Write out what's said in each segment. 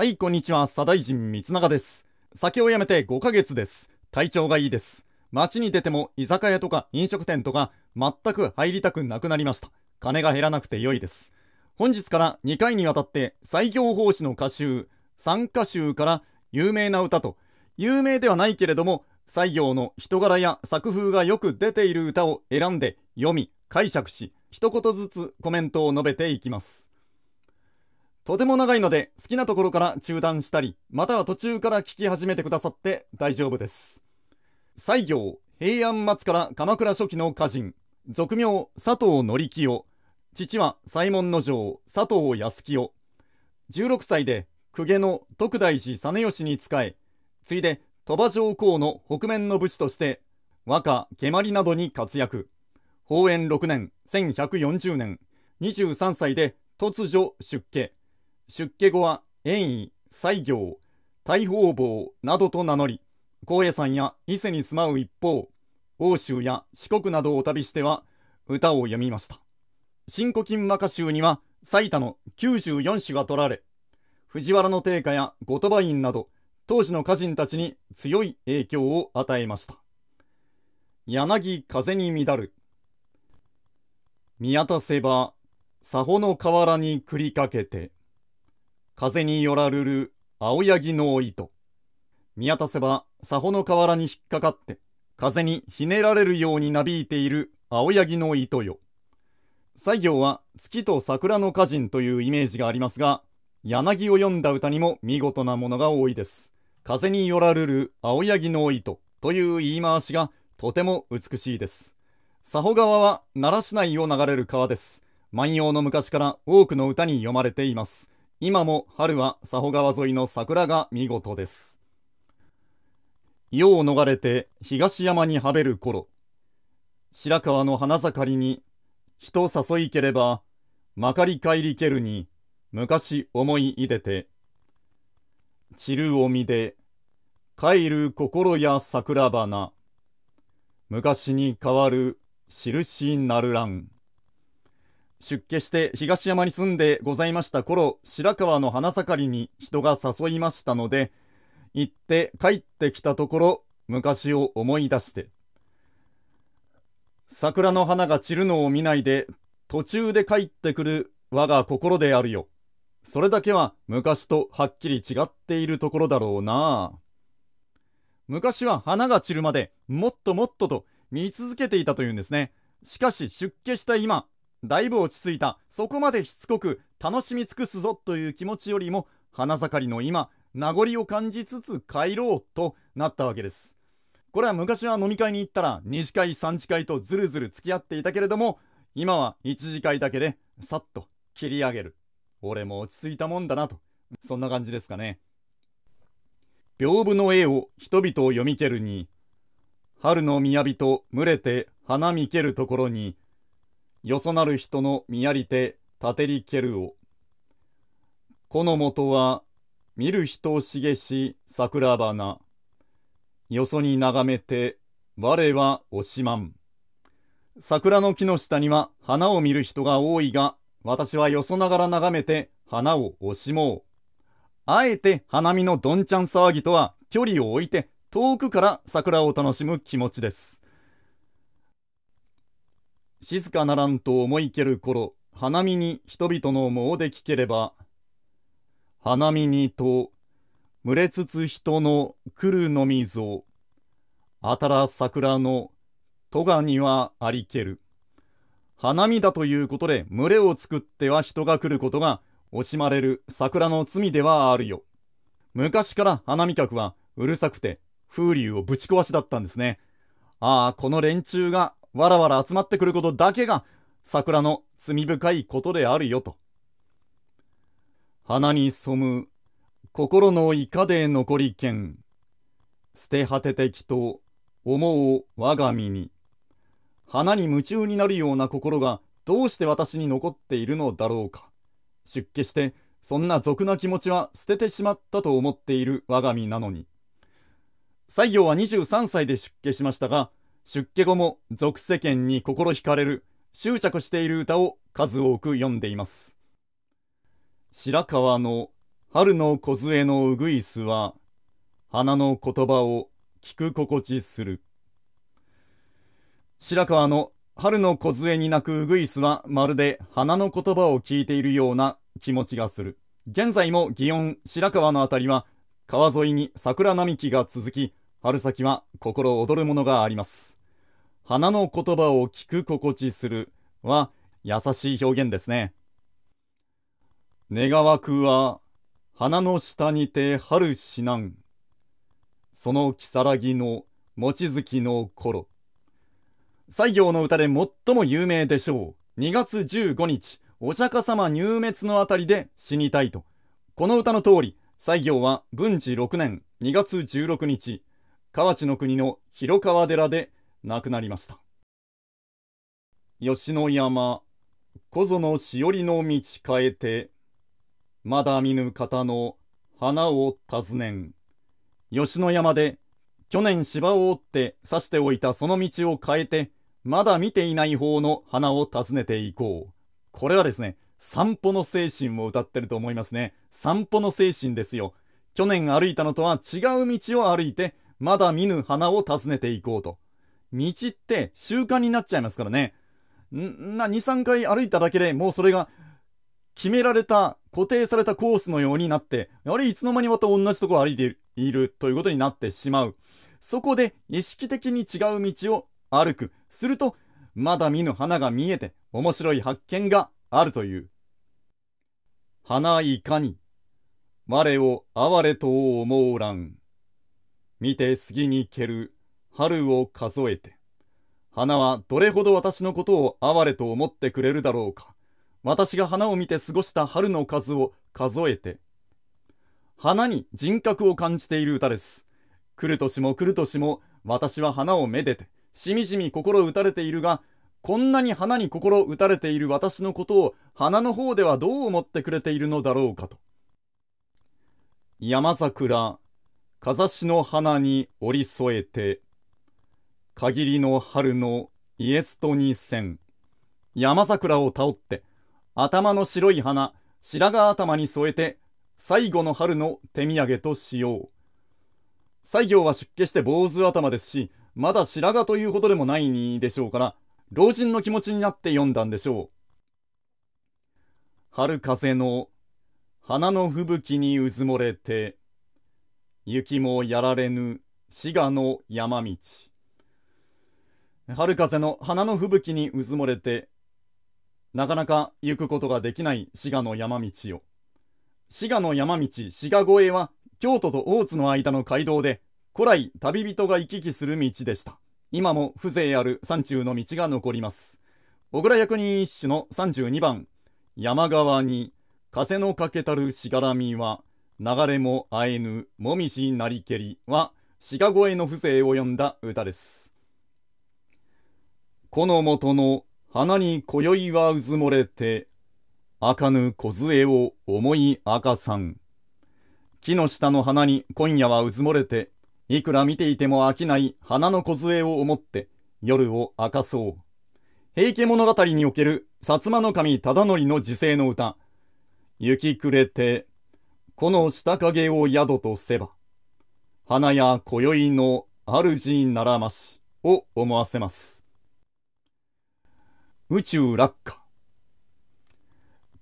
はい、こんにちは。左大臣三永です。酒をやめて5ヶ月です。体調がいいです。街に出ても居酒屋とか飲食店とか全く入りたくなくなりました。金が減らなくて良いです。本日から2回にわたって最強奉仕の歌集、三歌集から有名な歌と、有名ではないけれども、西行の人柄や作風がよく出ている歌を選んで読み、解釈し、一言ずつコメントを述べていきます。とても長いので好きなところから中断したり、または途中から聞き始めてくださって大丈夫です。西行、平安末から鎌倉初期の歌人、俗名佐藤紀清、父は西門の城佐藤康清。16歳で公家の徳大寺実吉に仕え、次いで鳥羽上皇の北面の武士として、和歌、蹴鞠などに活躍。宝延6年、1140年、23歳で突如出家。出家後は縁位、西行、大方坊などと名乗り、高野山や伊勢に住まう一方、欧州や四国などを旅しては歌を読みました。新古今和歌集には最多の94首が取られ、藤原の定家や後鳥羽院など、当時の歌人たちに強い影響を与えました。柳風に乱る。見渡せば、佐保の河原に繰りかけて。風によらるる青柳の糸。見渡せば、サホの河原に引っかかって、風にひねられるようになびいている青柳の糸よ。西行は月と桜の歌人というイメージがありますが、柳を読んだ歌にも見事なものが多いです。風によらるる青柳の糸という言い回しがとても美しいです。佐保川は奈良市内を流れる川です。万葉の昔から多くの歌に読まれています。今も春は佐保川沿いの桜が見事です。世を逃れて東山にはべる頃、白川の花盛りに、人誘いければ、まかり帰りけるに、昔思い入れて、散るを見で、帰る心や桜花、昔に変わる印なるらん。出家して東山に住んでございました頃、白川の花盛りに人が誘いましたので、行って帰ってきたところ、昔を思い出して。桜の花が散るのを見ないで、途中で帰ってくる我が心であるよ。それだけは昔とはっきり違っているところだろうな。昔は花が散るまでもっともっとと見続けていたというんですね。しかし出家した今、だいぶ落ち着いた、そこまでしつこく楽しみ尽くすぞという気持ちよりも、花盛りの今、名残を感じつつ帰ろうとなったわけです。これは昔は飲み会に行ったら2次会3次会とずるずる付き合っていたけれども、今は1次会だけでさっと切り上げる。俺も落ち着いたもんだなと、そんな感じですかね。屏風の絵を人々を読みけるに、春の雅と群れて花見けるところに、よそなる人の見やりてたてりけるを。このもとは、見る人を茂し桜花。よそに眺めて、我はおしまん。桜の木の下には花を見る人が多いが、私はよそながら眺めて花を惜しもう。あえて花見のどんちゃん騒ぎとは距離を置いて、遠くから桜を楽しむ気持ちです。静かならんと思いける頃、花見に人々の詣で聞ければ、花見にと、群れつつ人の来るのみぞ、あたら桜の戸賀にはありける。花見だということで群れを作っては人が来ることが惜しまれる桜の罪ではあるよ。昔から花見客はうるさくて風流をぶち壊しだったんですね。ああ、この連中がわらわら集まってくることだけが桜の罪深いことであるよと。花に染む心のいかで残りけん。捨て果ててきと思う我が身に。花に夢中になるような心がどうして私に残っているのだろうか。出家してそんな俗な気持ちは捨ててしまったと思っている我が身なのに。西行は23歳で出家しましたが、出家後も俗世間に心惹かれる執着している歌を数多く読んでいます白川の春の梢のうぐいすは花の言葉を聞く心地する白川の春の梢に鳴くうぐいすはまるで花の言葉を聞いているような気持ちがする現在も祇園白川の辺りは川沿いに桜並木が続き春先は心躍るものがあります花の言葉を聞く心地するは優しい表現ですね。願わくは花の下にて春死難。その如月の望月の頃。西行の歌で最も有名でしょう。2月15日、お釈迦様入滅のあたりで死にたいと。この歌の通り、西行は文治6年2月16日、河内の国の広川寺で亡くなりました吉野山小園しおりの道変えてまだ見ぬ方の花を訪ねん吉野山で去年芝を折って刺しておいたその道を変えてまだ見ていない方の花を訪ねていこうこれはですね散歩の精神を歌ってると思いますね散歩の精神ですよ去年歩いたのとは違う道を歩いてまだ見ぬ花を訪ねていこうと道って習慣になっちゃいますからね。んな、2、3回歩いただけでもうそれが決められた、固定されたコースのようになって、あれいつの間にまた同じとこ歩いているいるということになってしまう。そこで意識的に違う道を歩く。すると、まだ見ぬ花が見えて面白い発見があるという。花いかに、我を哀れと思うらん。見て杉に蹴る春を数えて。花はどれほど私のことを哀れと思ってくれるだろうか。私が花を見て過ごした春の数を数えて。花に人格を感じている歌です。来る年も来る年も私は花をめでて、しみじみ心打たれているが、こんなに花に心打たれている私のことを花の方ではどう思ってくれているのだろうかと。山桜、風しの花に折り添えて、限りの春のイエストニ戦山桜を倒って頭の白い花白髪頭に添えて最後の春の手土産としよう西行は出家して坊主頭ですしまだ白髪というほどでもないでしょうから老人の気持ちになって読んだんでしょう春風の花の吹雪にうずもれて雪もやられぬ滋賀の山道春風の花の吹雪にうずもれて、なかなか行くことができない滋賀の山道を。滋賀の山道、滋賀越えは、京都と大津の間の街道で、古来旅人が行き来する道でした。今も風情ある山中の道が残ります。小倉役人一首の32番、山側に風のかけたるしがらみは、流れもあえぬもみなりけりは、滋賀越えの風情を詠んだ歌です。このもとの花に今宵はうずもれて、あかぬ梢を思い赤さん。木の下の花に今夜はうずもれて、いくら見ていても飽きない花の梢を思って夜を明かそう。平家物語における薩摩の神忠則の時世の歌。雪暮れて、この下影を宿とせば、花や今宵の主ならましを思わせます。宇宙落下。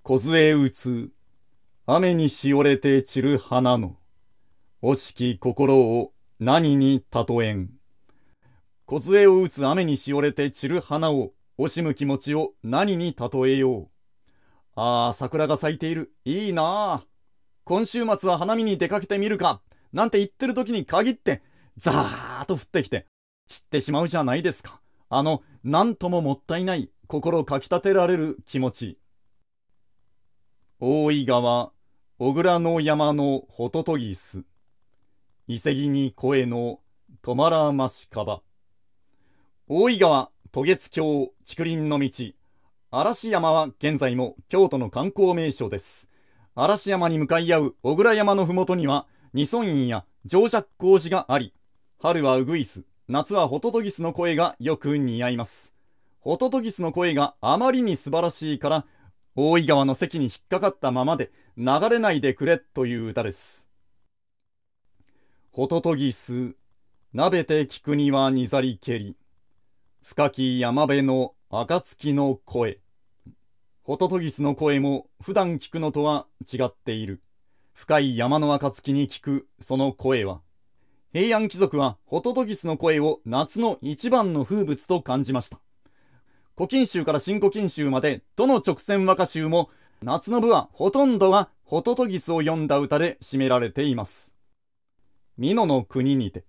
梢打つ、雨にしおれて散る花の、惜しき心を何に例えん。梢を打つ雨にしおれて散る花を、惜しむ気持ちを何に例えよう。ああ、桜が咲いている。いいなあ。今週末は花見に出かけてみるか。なんて言ってる時に限って、ザーッと降ってきて、散ってしまうじゃないですか。あの、なんとももったいない心かきたてられる気持ち。大井川、小倉の山のホトトギス。伊勢木に声の止まらましかば。大井川、渡月橋、竹林の道。嵐山は現在も京都の観光名所です。嵐山に向かい合う小倉山の麓には、二尊院や乗尺工事があり、春はウグイス、夏はホトトギスの声がよく似合います。ホトトギスの声があまりに素晴らしいから、大井川の席に引っかかったままで流れないでくれという歌です。ホトトギス、なべて聞くにはにざりけり。深き山辺の暁の声。ホトトギスの声も普段聞くのとは違っている。深い山の暁に聞くその声は、平安貴族はホトトギスの声を夏の一番の風物と感じました。古今集から新古今集まで、どの直線和歌集も、夏の部はほとんどがホトトギスを読んだ歌で占められています。美濃の国にて、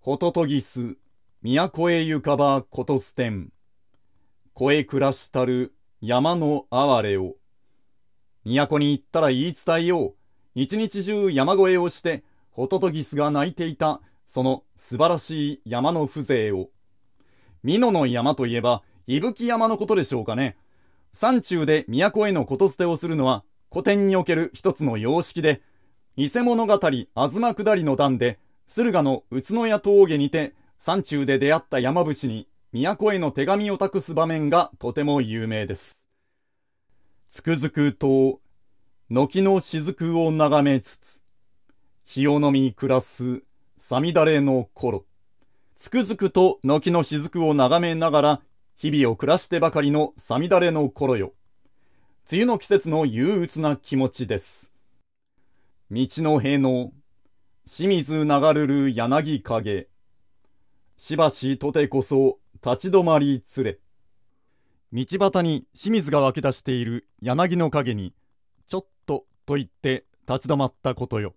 ホトトギス、都へ行かばことすてん、声暮らしたる山の哀れを、都に行ったら言い伝えよう、一日中山越えをして、ホトトギスが泣いていた、その素晴らしい山の風情を。美濃の山といえば、伊吹山のことでしょうかね。山中で都へのこと捨てをするのは、古典における一つの様式で、伊勢物語、あずま下りの段で、駿河の宇都宮峠にて、山中で出会った山伏に、都への手紙を託す場面がとても有名です。つくづくと、軒の雫を眺めつつ、日を飲み暮らす、さみだれの頃。つくづくと軒の雫を眺めながら、日々を暮らしてばかりのさみだれの頃よ。梅雨の季節の憂鬱な気持ちです。道の塀の、清水流るる柳影。しばしとてこそ立ち止まりつれ。道端に清水が湧き出している柳の影に、ちょっとと言って立ち止まったことよ。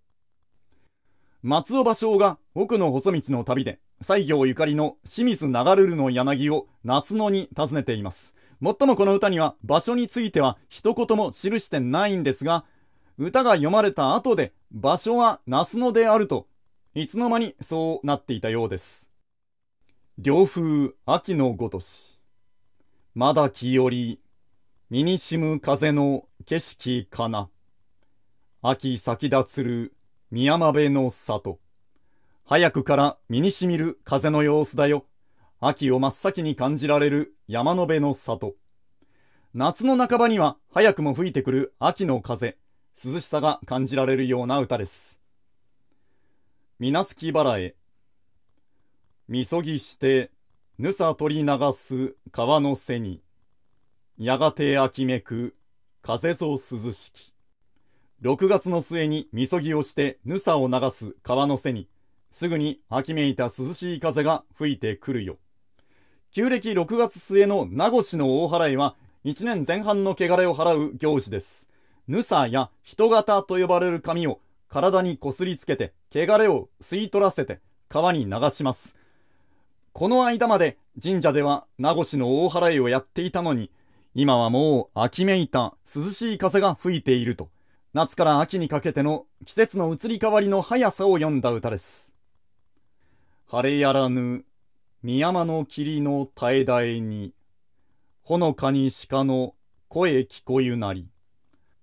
松尾芭蕉が奥の細道の旅で、西行ゆかりの清水流るるの柳を夏野に尋ねています。もっともこの歌には場所については一言も記してないんですが、歌が読まれた後で場所は夏野であると、いつの間にそうなっていたようです。涼風秋のごとし。まだ気より、身にしむ風の景色かな。秋先立つる宮間部の里。早くから身にしみる風の様子だよ。秋を真っ先に感じられる山の辺の里。夏の半ばには早くも吹いてくる秋の風、涼しさが感じられるような歌です。みなすきばらへ。みそぎして、ぬさ取り流す川の背に。やがて秋めく風ぞ涼しき。6月の末にみそぎをしてぬさを流す川の背に。すぐに秋めいた涼しい風が吹いてくるよ。旧暦6月末の名護市の大払いは、1年前半の汚れを払う行事です。ヌサや人型と呼ばれる髪を体にこすりつけて、汚れを吸い取らせて川に流します。この間まで神社では名護市の大払いをやっていたのに、今はもう秋めいた涼しい風が吹いていると、夏から秋にかけての季節の移り変わりの速さを読んだ歌です。晴れやらぬ、深山の霧の大えに、ほのかに鹿の声聞こゆなり、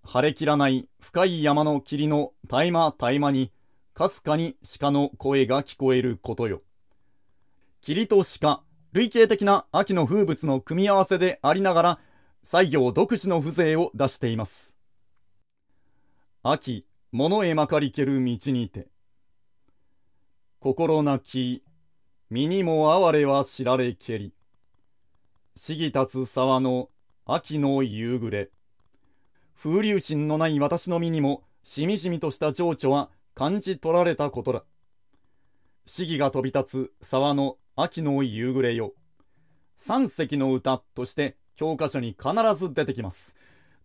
晴れきらない深い山の霧のえ間絶え間に、かすかに鹿の声が聞こえることよ。霧と鹿、類型的な秋の風物の組み合わせでありながら、西行独自の風情を出しています。秋、物へまかりける道にて。心なき身にも哀れは知られけり死ぎたつ沢の秋の夕暮れ風流心のない私の身にもしみじみとした情緒は感じ取られたことだ死議が飛び立つ沢の秋の夕暮れよ三隻の歌として教科書に必ず出てきます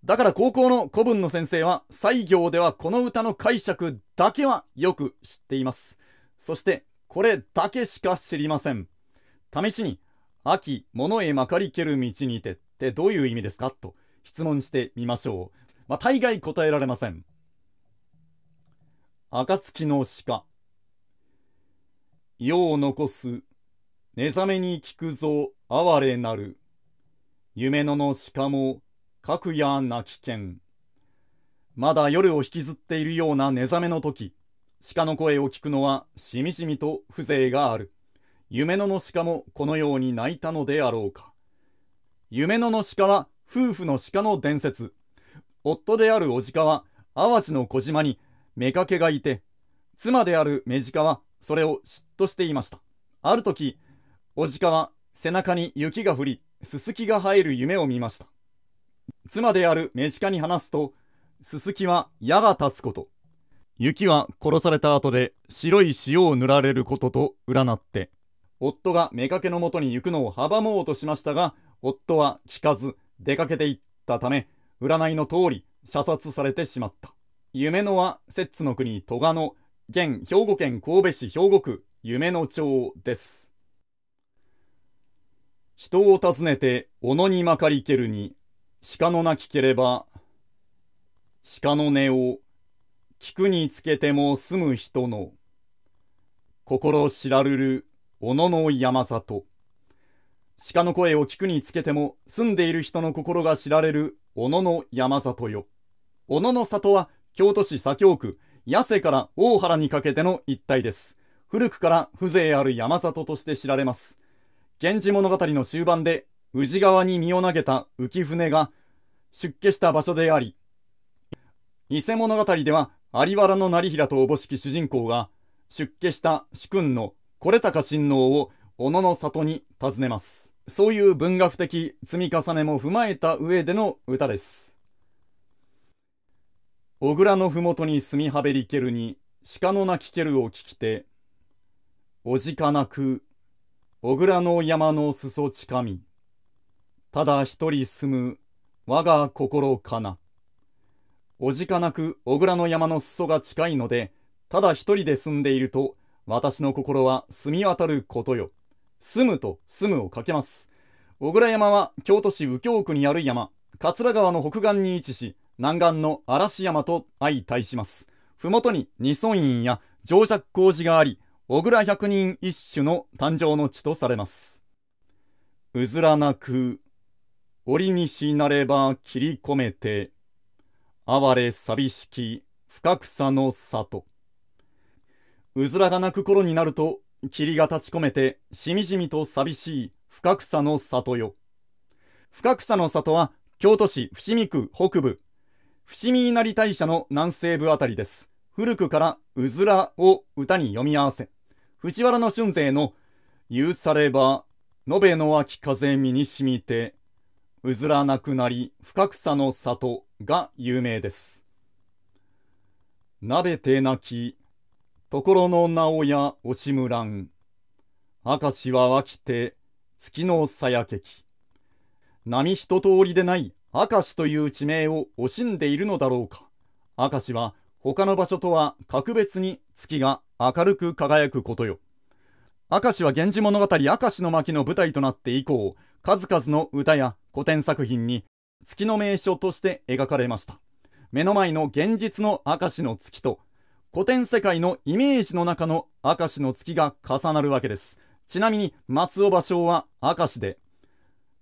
だから高校の古文の先生は西行ではこの歌の解釈だけはよく知っていますそしてこれだけしか知りません。試しに、秋、物へまかりける道にてってどういう意味ですかと質問してみましょう。まあ、大概答えられません。暁の鹿。世を残す、寝覚めに聞くぞ、哀れなる。夢野の鹿も、かくやなき剣。まだ夜を引きずっているような寝覚めの時。鹿の声を聞くのはしみしみと風情がある。夢野の鹿もこのように泣いたのであろうか。夢野の鹿は夫婦の鹿の伝説。夫であるお鹿は淡路の小島に妾がいて、妻である目鹿はそれを嫉妬していました。ある時、お鹿は背中に雪が降り、すすきが生える夢を見ました。妻である目鹿に話すと、すすきは矢が立つこと、雪は殺された後で白い塩を塗られることと占って、夫が妾のもとに行くのを阻もうとしましたが、夫は聞かず出かけていったため、占いの通り射殺されてしまった。夢野は摂津の国戸賀の現兵庫県神戸市兵庫区夢野町です。人を訪ねて斧にまかりけるに、鹿の鳴きければ、鹿の音を聞くにつけても住む人の心知らるる小野の山里鹿の声を聞くにつけても住んでいる人の心が知られる小野の山里よ小野の里は京都市左京区八瀬から大原にかけての一帯です古くから風情ある山里として知られます源氏物語の終盤で宇治川に身を投げた浮舟が出家した場所であり偽物語では有原の成平とおぼしき主人公が、出家した主君のこれ高親王を小野の里に訪ねます。そういう文学的積み重ねも踏まえた上での歌です。小倉の麓に住みはべりけるに、鹿の鳴きけるを聞きて、おじかなく、小倉の山の裾近み、ただ一人住む我が心かな。おじかなく小倉の山の裾が近いので、ただ一人で住んでいると、私の心は澄み渡ることよ。住むと住むをかけます。小倉山は京都市右京区にある山、桂川の北岸に位置し、南岸の嵐山と相対します。麓に二村院や上尺工事があり、小倉百人一首の誕生の地とされます。うずらなく、折にしなれば切り込めて、哀れ寂しき深草の里。うずらが鳴く頃になると、霧が立ち込めて、しみじみと寂しい深草の里よ。深草の里は、京都市伏見区北部、伏見稲荷大社の南西部あたりです。古くからうずらを歌に読み合わせ、藤原の春勢の、言うされば、延べの秋風身にしみて、うずらなくなり深草の里が有名です。鍋べてなき、ところの名をやおしむらん。明石は湧きて、月のさやけき。波一通りでない明石という地名を惜しんでいるのだろうか。明石は他の場所とは格別に月が明るく輝くことよ。明石は源氏物語明石の巻の舞台となって以降、数々の歌や古典作品に月の名所として描かれました。目の前の現実の明石の月と古典世界のイメージの中の明石の月が重なるわけです。ちなみに松尾芭蕉は明石で、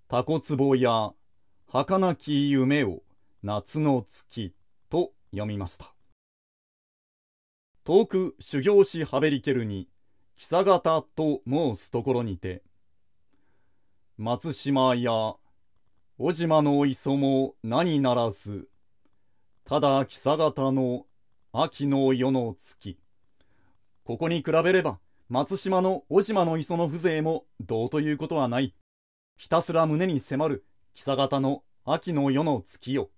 タコツボや儚き夢を夏の月と読みました。遠く修行しはべりけるに、貴様方と申すところにて、松島や小島の磯も何ならず、ただ貴方の秋の夜の月。ここに比べれば、松島の小島の磯の風情もどうということはない。ひたすら胸に迫る貴方の秋の夜の月よ。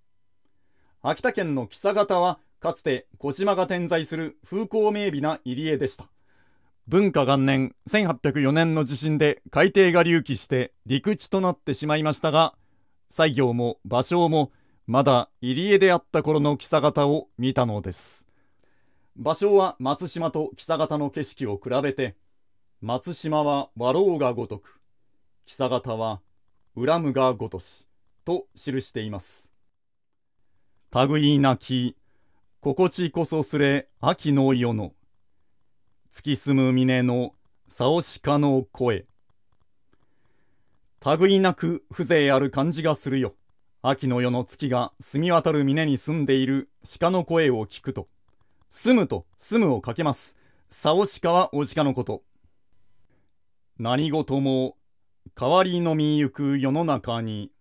秋田県の貴方は、かつて小島が点在する風光明媚な入り江でした。文化元年1804年の地震で海底が隆起して陸地となってしまいましたが、西行も芭蕉もまだ入江であった頃の象方を見たのです芭蕉は松島と象方の景色を比べて松島は和ろうがごとく象方は恨むがごとしと記しています類いなき心地こそすれ秋の夜の突き進む峰の棹鹿の声類なく風情ある感じがするよ。秋の夜の月が澄み渡る峰に住んでいる鹿の声を聞くと、住むと住むをかけます。さお鹿はお鹿のこと。何事も変わりのみゆく世の中に、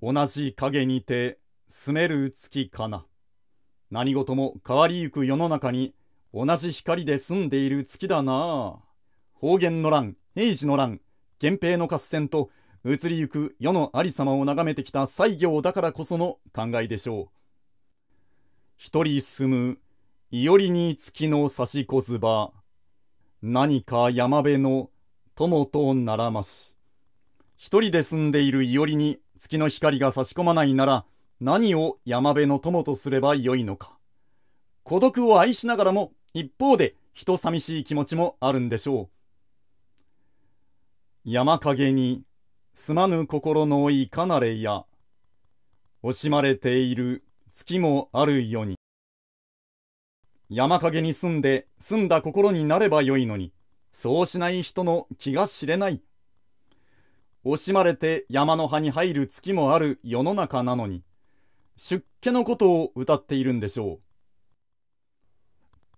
同じ影にて住める月かな。何事も変わりゆく世の中に、同じ光で住んでいる月だな方言の乱、平時の乱、源平の合戦と移りゆく世のありさまを眺めてきた西行だからこその考えでしょう一人住むい織りに月の差し小ずば何か山辺の友とならまし一人で住んでいるい織りに月の光が差し込まないなら何を山辺の友とすればよいのか孤独を愛しながらも一方で人寂しい気持ちもあるんでしょう山陰にすまぬ心のいかなれや惜しまれている月もあるように山陰に住んで住んだ心になればよいのにそうしない人の気が知れない惜しまれて山の葉に入る月もある世の中なのに出家のことを歌っているんでしょう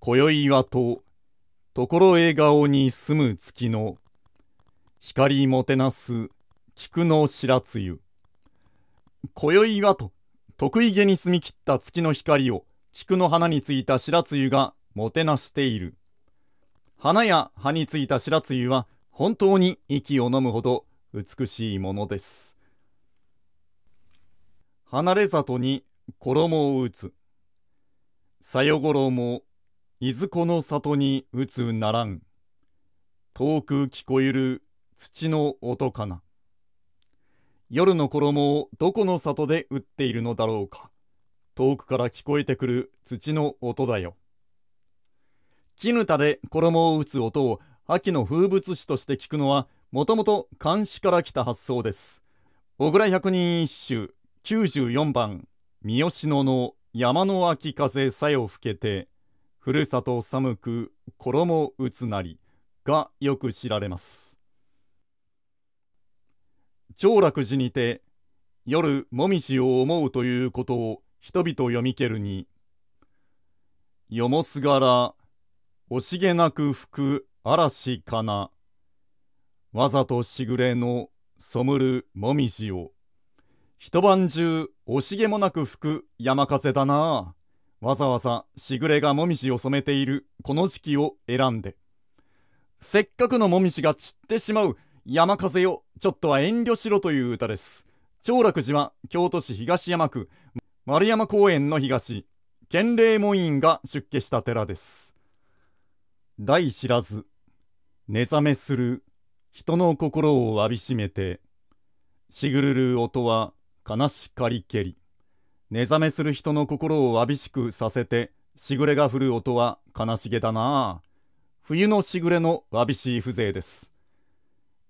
今宵はとところ笑顔に住む月の光もてなす菊の白露今宵はと得意げに澄み切った月の光を菊の花についた白露がもてなしている花や葉についた白露は本当に息を呑むほど美しいものです離れ里に衣を打つさよごろもいずこの里に打つならん遠く聞こえる土の音かな。夜の衣をどこの里で打っているのだろうか。遠くから聞こえてくる土の音だよ。絹田で衣を打つ音を秋の風物詩として聞くのはもともと監視から来た発想です。小倉百人一首94番「三好野の山の秋風さよふけてふるさと寒く衣打つなり」がよく知られます。長楽寺にて夜もみじを思うということを人々読みけるによもすがら惜しげなく吹く嵐かなわざとしぐれのそむるもみじを一晩中惜しげもなく吹く山風だなわざわざしぐれがもみじを染めているこの時期を選んでせっかくのもみじが散ってしまう山風よ、ちょっとは遠慮しろという歌です。長楽寺は京都市東山区丸山公園の東、建礼門院が出家した寺です。大知らず、寝覚めする、人の心を浴びしめて、しぐるる音は悲しかりけり。寝覚めする人の心をわびしくさせて、しぐれが降る音は悲しげだなあ。冬のしぐれのわびしい風情です。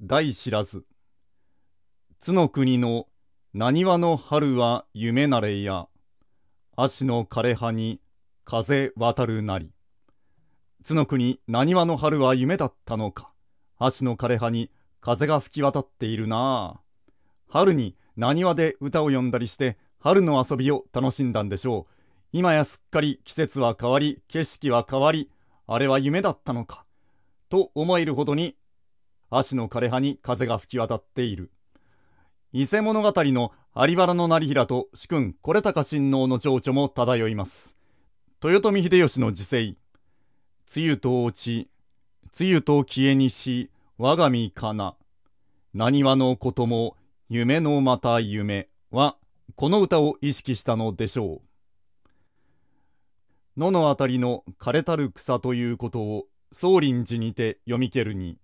大知らず津の国の何話の春は夢なれや足の枯れ葉に風渡るなり津の国何話の春は夢だったのか足の枯れ葉に風が吹き渡っているな春に何話で歌を詠んだりして春の遊びを楽しんだんでしょう今やすっかり季節は変わり景色は変わりあれは夢だったのかと思えるほどに葦の枯葉に風が吹き渡っている。伊勢物語の有原の成平と主君これ高親王の情緒も漂います。豊臣秀吉の辞世梅雨と落ち、梅雨と消えにし、我が身かな。何はのことも、夢のまた夢は、この歌を意識したのでしょう。野のあたりの枯れたる草ということを、宗林寺にて読み切るに。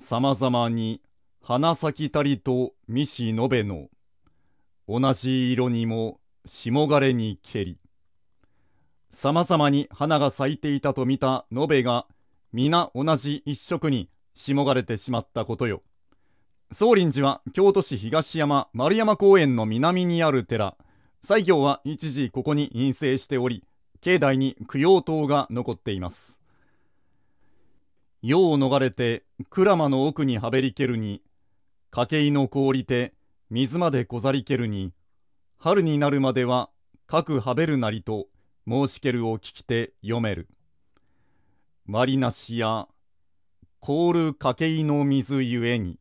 様々に花咲きたりと見しのべの同じ色にも霜枯れにけり様々に花が咲いていたと見たのべが皆同じ一色に霜がれてしまったことよ宗林寺は京都市東山丸山公園の南にある寺西行は一時ここに陰性しており境内に供養塔が残っています世を逃れて鞍馬の奥にはべりけるに掛井の氷て水までこざりけるに春になるまでは各はべるなりと申しけるを聞きて読める。まりなしや凍る掛井の水ゆえに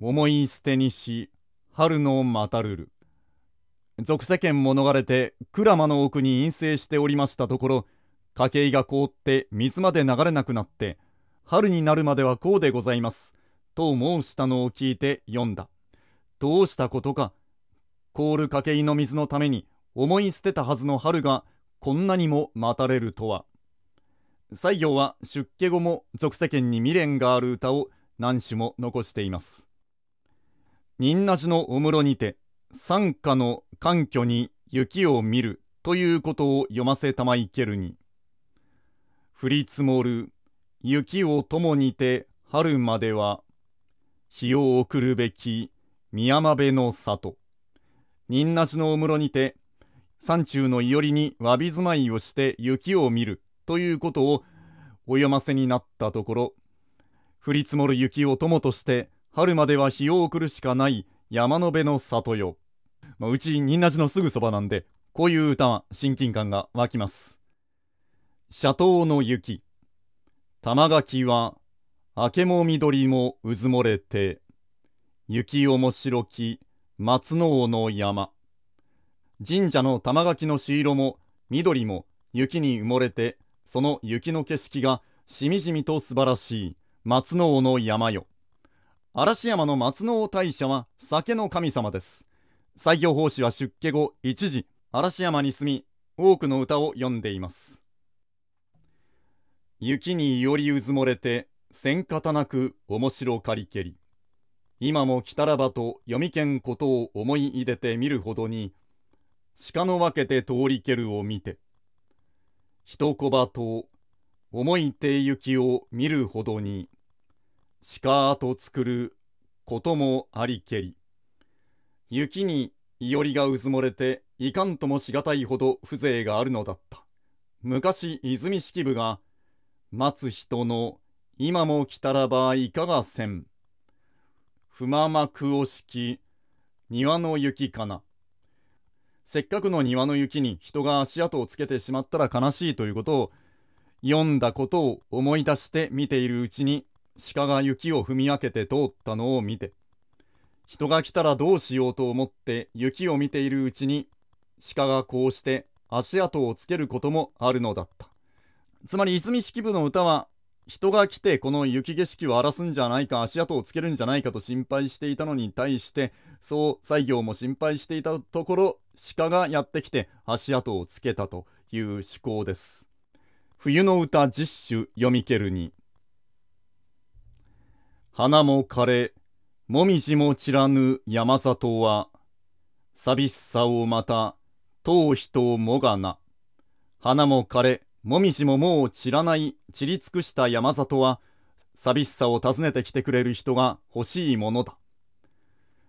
思い捨てにし春のまたるる。俗世間も逃れて鞍馬の奥に陰性しておりましたところ掛井が凍って水まで流れなくなって春になるまではこうでございます。と申したのを聞いて読んだ。どうしたことか。凍る掛け井の水のために思い捨てたはずの春がこんなにも待たれるとは。西行は出家後も俗世間に未練がある歌を何首も残しています。仁和寺のお室にて傘下の環境に雪を見るということを読ませたまいけるに降り積もる雪を共にて春までは日を送るべき宮間辺の里仁和のお室にて山中のいよりにわび住まいをして雪を見るということをお読ませになったところ降り積もる雪を友として春までは日を送るしかない山の辺の里よ、まあ、うち仁和のすぐそばなんでこういう歌は親近感が湧きます「斜塔の雪」玉垣は明けも緑もうずもれて雪面白き松の尾の山神社の玉垣の朱色も緑も雪に埋もれてその雪の景色がしみじみと素晴らしい松の尾の山よ嵐山の松の尾大社は酒の神様です西業奉仕は出家後一時嵐山に住み多くの歌を詠んでいます雪にいおりうずもれて、せんかたなく面白かりけり。今も来たらばと読みけんことを思い入れて見るほどに、鹿の分けて通りけるを見て、一こばと思いて雪を見るほどに、鹿と作ることもありけり。雪にいおりがうずもれて、いかんともしがたいほど風情があるのだった。昔、泉式部が、待つ人の今も来たらばいかがせん。不満まくを敷き、庭の雪かな。せっかくの庭の雪に人が足跡をつけてしまったら悲しいということを読んだことを思い出して見ているうちに鹿が雪を踏み分けて通ったのを見て人が来たらどうしようと思って雪を見ているうちに鹿がこうして足跡をつけることもあるのだった。つまり泉式部の歌は人が来てこの雪景色を荒らすんじゃないか足跡をつけるんじゃないかと心配していたのに対してそう西行も心配していたところ鹿がやってきて足跡をつけたという趣向です冬の歌実習読みけるに花も枯れもみじも散らぬ山里は寂しさをまた当人もがな花も枯れもみじももう散らない散り尽くした山里は寂しさを訪ねてきてくれる人が欲しいものだ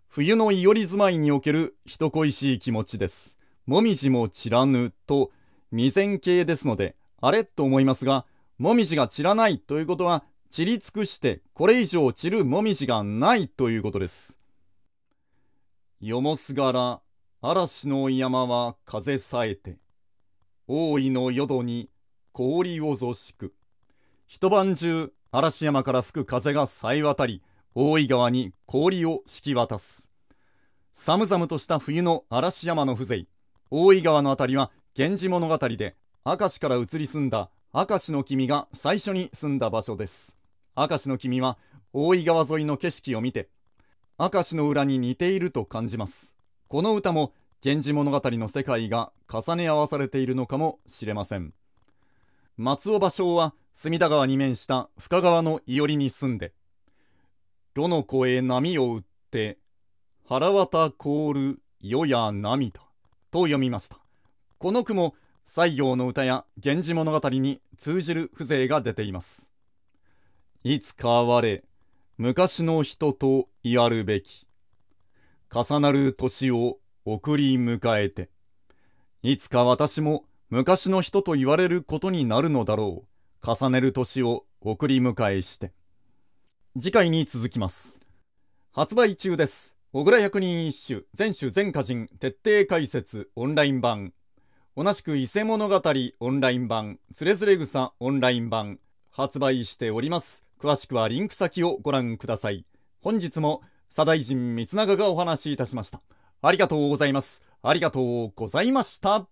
冬のいより住まいにおける人恋しい気持ちですもみじも散らぬと未然形ですのであれと思いますがもみじが散らないということは散り尽くしてこれ以上散るもみじがないということですよもすがら嵐の山は風さえて大井の淀に氷を増く一晩中嵐山から吹く風がさえ渡り大井川に氷を敷き渡す寒々とした冬の嵐山の風情大井川の辺りは源氏物語で明石から移り住んだ明石の君が最初に住んだ場所です明石の君は大井川沿いの景色を見て明石の裏に似ていると感じますこの歌も源氏物語の世界が重ね合わされているのかもしれません松尾芭蕉は隅田川に面した深川の伊織に住んで炉の子へ波を打って腹渡凍る世や涙と読みましたこの句も西行の歌や源氏物語に通じる風情が出ていますいつか我昔の人と言わるべき重なる年を送り迎えていつか私も昔の人と言われることになるのだろう重ねる年を送り迎えして次回に続きます発売中です小倉百人一首全種全歌人徹底解説オンライン版同じく伊勢物語オンライン版つれづれ草オンライン版発売しております詳しくはリンク先をご覧ください本日も左大臣三永がお話しいたしましたありがとうございますありがとうございました。